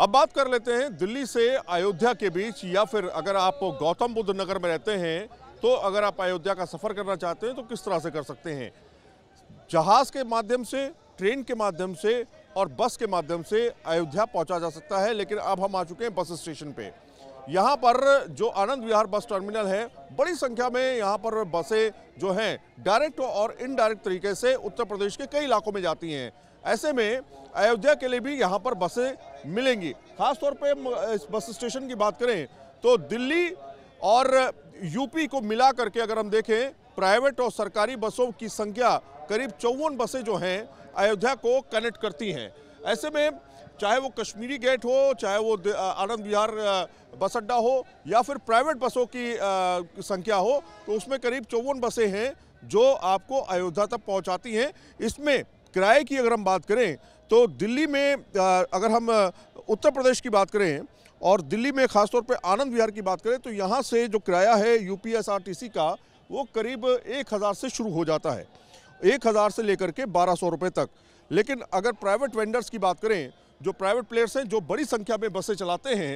अब बात कर लेते हैं दिल्ली से अयोध्या के बीच या फिर अगर आप गौतम बुद्ध नगर में रहते हैं तो अगर आप अयोध्या का सफ़र करना चाहते हैं तो किस तरह से कर सकते हैं जहाज़ के माध्यम से ट्रेन के माध्यम से और बस के माध्यम से अयोध्या पहुंचा जा सकता है लेकिन अब हम आ चुके हैं बस स्टेशन पे यहाँ पर जो आनंद विहार बस टर्मिनल है बड़ी संख्या में यहाँ पर बसें जो हैं डायरेक्ट और इनडायरेक्ट तरीके से उत्तर प्रदेश के कई इलाकों में जाती हैं ऐसे में अयोध्या के लिए भी यहाँ पर बसें मिलेंगी खासतौर पर इस बस स्टेशन की बात करें तो दिल्ली और यूपी को मिला करके अगर हम देखें प्राइवेट और सरकारी बसों की संख्या करीब चौवन बसें जो हैं अयोध्या को कनेक्ट करती हैं ऐसे में चाहे वो कश्मीरी गेट हो चाहे वो आनंद विहार बस अड्डा हो या फिर प्राइवेट बसों की संख्या हो तो उसमें करीब चौवन बसें हैं जो आपको अयोध्या तक पहुंचाती हैं इसमें किराए की अगर हम बात करें तो दिल्ली में अगर हम उत्तर प्रदेश की बात करें और दिल्ली में ख़ासतौर पर आनंद विहार की बात करें तो यहाँ से जो किराया है यू का वो करीब एक हज़ार से शुरू हो जाता है एक हज़ार से लेकर के बारह सौ रुपये तक लेकिन अगर प्राइवेट वेंडर्स की बात करें जो प्राइवेट प्लेयर्स हैं जो बड़ी संख्या में बसें चलाते हैं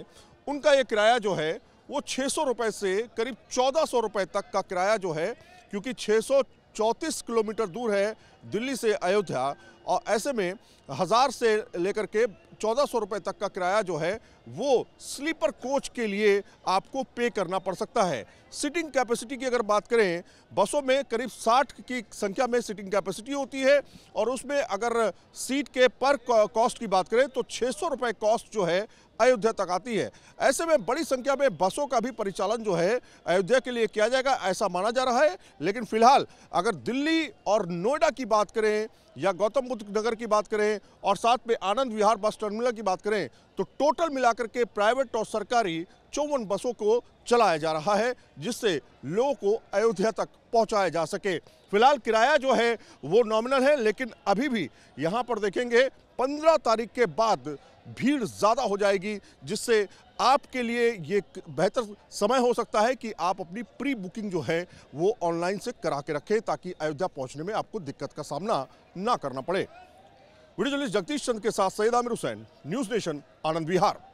उनका ये किराया जो है वो छः सौ रुपये से करीब चौदह सौ रुपये तक का किराया जो है क्योंकि छः सौ चौंतीस किलोमीटर दूर है दिल्ली से अयोध्या और ऐसे में हज़ार से लेकर के चौदह सौ रुपये तक का किराया जो है वो स्लीपर कोच के लिए आपको पे करना पड़ सकता है सीटिंग कैपेसिटी की अगर बात करें बसों में करीब 60 की संख्या में सीटिंग कैपेसिटी होती है और उसमें अगर सीट के पर कॉस्ट की बात करें तो छः सौ रुपये कॉस्ट जो है अयोध्या तक आती है ऐसे में बड़ी संख्या में बसों का भी परिचालन जो है अयोध्या के लिए किया जाएगा ऐसा माना जा रहा है लेकिन फिलहाल अगर दिल्ली और नोएडा की बात करें या गौतम बुद्ध बुद्ध नगर की बात करें और साथ में आनंद विहार बस टर्मिनल की बात करें तो टोटल मिलाकर के प्राइवेट और सरकारी चौवन बसों को चलाया जा रहा है जिससे लोगों को अयोध्या तक पहुंचाया जा सके फिलहाल किराया जो है वो नॉमिनल है लेकिन अभी भी यहां पर देखेंगे पंद्रह तारीख के बाद भीड़ ज़्यादा हो जाएगी जिससे आपके लिए ये बेहतर समय हो सकता है कि आप अपनी प्री बुकिंग जो है वो ऑनलाइन से करा के रखें ताकि अयोध्या पहुंचने में आपको दिक्कत का सामना ना करना पड़े वीडियो जर्नलिस्ट जगदीश चंद के साथ सैयद आमिर हुसैन न्यूज़ नेशन आनंद बिहार